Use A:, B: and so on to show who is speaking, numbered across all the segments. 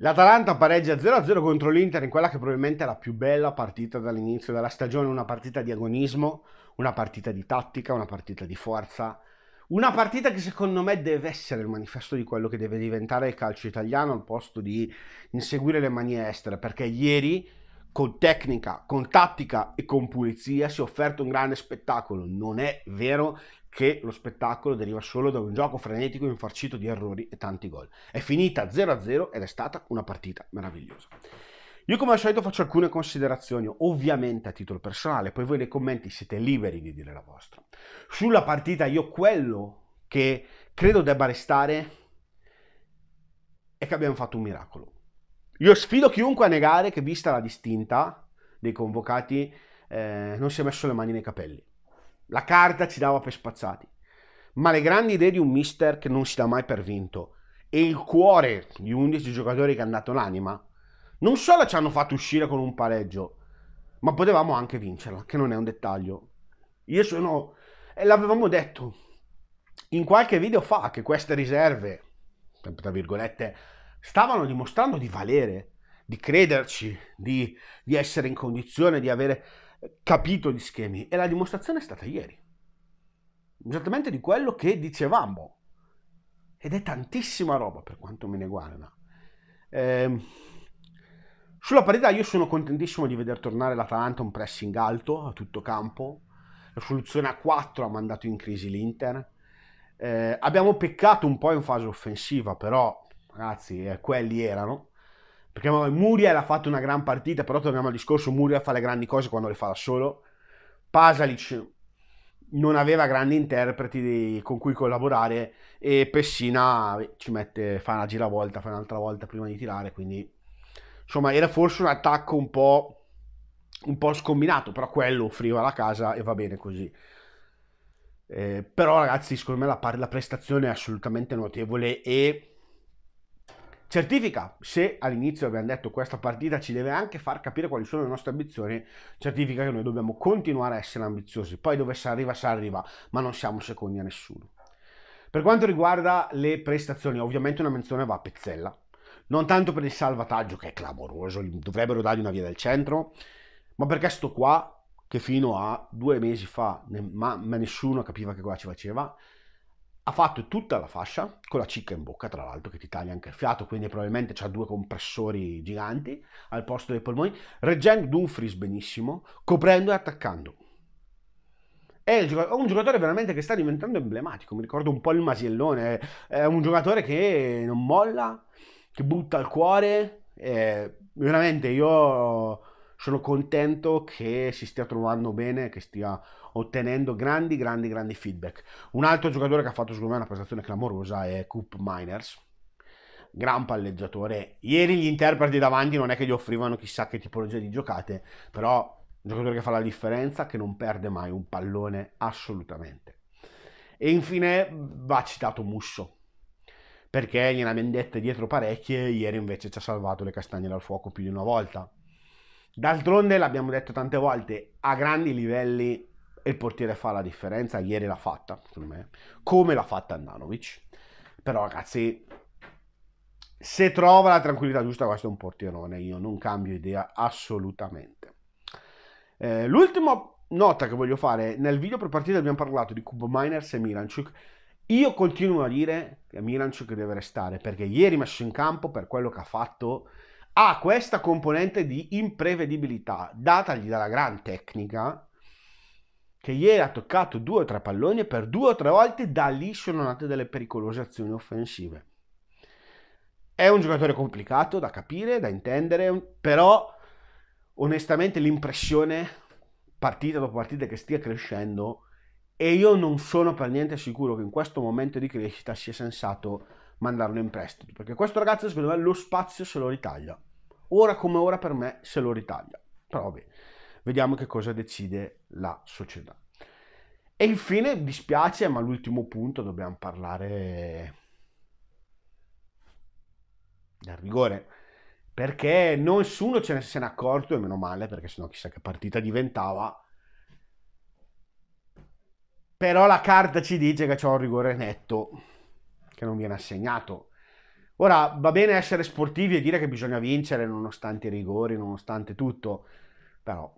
A: L'Atalanta pareggia 0-0 contro l'Inter in quella che probabilmente è la più bella partita dall'inizio della stagione, una partita di agonismo, una partita di tattica, una partita di forza, una partita che secondo me deve essere il manifesto di quello che deve diventare il calcio italiano al posto di inseguire le manie estere, perché ieri con tecnica, con tattica e con pulizia si è offerto un grande spettacolo, non è vero che lo spettacolo deriva solo da un gioco frenetico infarcito di errori e tanti gol. È finita 0-0 ed è stata una partita meravigliosa. Io come al solito faccio alcune considerazioni, ovviamente a titolo personale, poi voi nei commenti siete liberi di dire la vostra. Sulla partita io quello che credo debba restare è che abbiamo fatto un miracolo. Io sfido chiunque a negare che vista la distinta dei convocati eh, non si è messo le mani nei capelli. La carta ci dava per spazzati. Ma le grandi idee di un mister che non si dà mai per vinto e il cuore di 11 giocatori che ha dato l'anima, non solo ci hanno fatto uscire con un pareggio, ma potevamo anche vincerla, che non è un dettaglio. Io sono... e l'avevamo detto in qualche video fa che queste riserve, tra virgolette, stavano dimostrando di valere, di crederci, di, di essere in condizione di avere capito gli schemi e la dimostrazione è stata ieri. Esattamente di quello che dicevamo. Ed è tantissima roba per quanto me ne guarda. Eh, sulla parità io sono contentissimo di vedere tornare l'Atalanta un pressing alto a tutto campo. La soluzione a 4 ha mandato in crisi l'Inter. Eh, abbiamo peccato un po' in fase offensiva, però ragazzi, eh, quelli erano. Perché Muriel ha fatto una gran partita, però torniamo al discorso, Muriel fa le grandi cose quando le fa da solo. Pasalic non aveva grandi interpreti di, con cui collaborare e Pessina ci mette, fa una giravolta, fa un'altra volta prima di tirare, quindi insomma era forse un attacco un po', un po scombinato, però quello offriva la casa e va bene così. Eh, però ragazzi, secondo me la, la prestazione è assolutamente notevole e Certifica, se all'inizio abbiamo detto questa partita ci deve anche far capire quali sono le nostre ambizioni, certifica che noi dobbiamo continuare a essere ambiziosi, poi dove si arriva si arriva, ma non siamo secondi a nessuno. Per quanto riguarda le prestazioni, ovviamente una menzione va a Pezzella, non tanto per il salvataggio che è clamoroso, dovrebbero dargli una via del centro, ma perché sto qua, che fino a due mesi fa, ne, ma, ma nessuno capiva che cosa ci faceva, ha fatto tutta la fascia, con la cicca in bocca tra l'altro, che ti taglia anche il fiato, quindi probabilmente ha due compressori giganti al posto dei polmoni, reggendo Dumfries benissimo, coprendo e attaccando. È un giocatore veramente che sta diventando emblematico, mi ricordo un po' il Masiellone è un giocatore che non molla, che butta il cuore, veramente io sono contento che si stia trovando bene, che stia ottenendo grandi, grandi, grandi feedback. Un altro giocatore che ha fatto secondo me una prestazione clamorosa è Coop Miners, gran palleggiatore. Ieri gli interpreti davanti non è che gli offrivano chissà che tipologia di giocate, però un giocatore che fa la differenza, che non perde mai un pallone assolutamente. E infine va citato Musso, perché gliela vendette dietro parecchie, ieri invece ci ha salvato le castagne dal fuoco più di una volta. D'altronde, l'abbiamo detto tante volte, a grandi livelli il portiere fa la differenza, ieri l'ha fatta, secondo me, come l'ha fatta Andanovic. Però ragazzi, se trova la tranquillità giusta, questo è un portierone, io non cambio idea assolutamente. Eh, l'ultima nota che voglio fare, nel video per partita abbiamo parlato di Kubo Miners e Milanciuk, io continuo a dire che Milanciuk deve restare, perché ieri messo in campo per quello che ha fatto ha questa componente di imprevedibilità datagli dalla gran tecnica che ieri ha toccato due o tre palloni e per due o tre volte da lì sono nate delle pericolose azioni offensive. È un giocatore complicato da capire, da intendere, però onestamente l'impressione partita dopo partita che stia crescendo e io non sono per niente sicuro che in questo momento di crescita sia sensato mandarlo in prestito perché questo ragazzo secondo me lo spazio se lo ritaglia ora come ora per me se lo ritaglia. Però vabbè, vediamo che cosa decide la società. E infine, dispiace, ma l'ultimo punto dobbiamo parlare del rigore. Perché nessuno ce ne se n'è accorto, e meno male, perché sennò chissà che partita diventava. Però la carta ci dice che c'è un rigore netto che non viene assegnato. Ora va bene essere sportivi e dire che bisogna vincere nonostante i rigori, nonostante tutto, però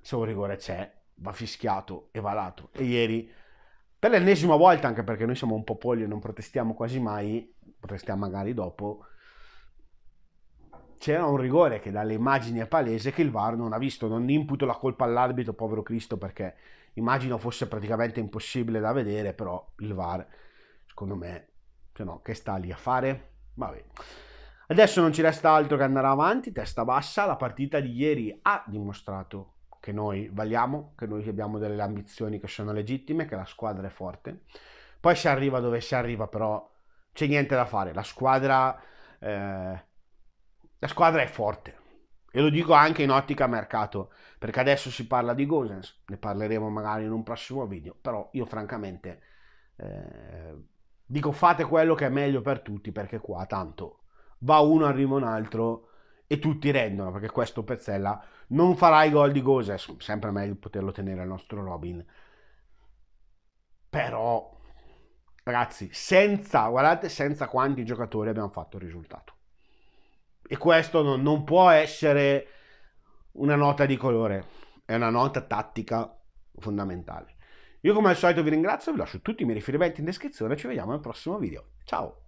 A: se un rigore c'è va fischiato e valato. E ieri, per l'ennesima volta, anche perché noi siamo un po' polli e non protestiamo quasi mai, protestiamo magari dopo, c'era un rigore che dalle immagini è palese che il VAR non ha visto. Non imputo la colpa all'arbitro, povero Cristo, perché immagino fosse praticamente impossibile da vedere, però il VAR, secondo me, se no che sta lì a fare? Vabbè. Adesso non ci resta altro che andare avanti, testa bassa, la partita di ieri ha dimostrato che noi valiamo, che noi abbiamo delle ambizioni che sono legittime, che la squadra è forte. Poi si arriva dove si arriva, però c'è niente da fare, la squadra, eh, la squadra è forte. E lo dico anche in ottica mercato, perché adesso si parla di Gosens, ne parleremo magari in un prossimo video, però io francamente... Eh, dico fate quello che è meglio per tutti perché qua tanto va uno arriva un altro e tutti rendono perché questo Pezzella non farà i gol di Gose, è sempre meglio poterlo tenere al nostro Robin. Però ragazzi, senza, guardate senza quanti giocatori abbiamo fatto il risultato. E questo non, non può essere una nota di colore, è una nota tattica fondamentale. Io come al solito vi ringrazio, vi lascio tutti i miei riferimenti in descrizione, ci vediamo nel prossimo video. Ciao!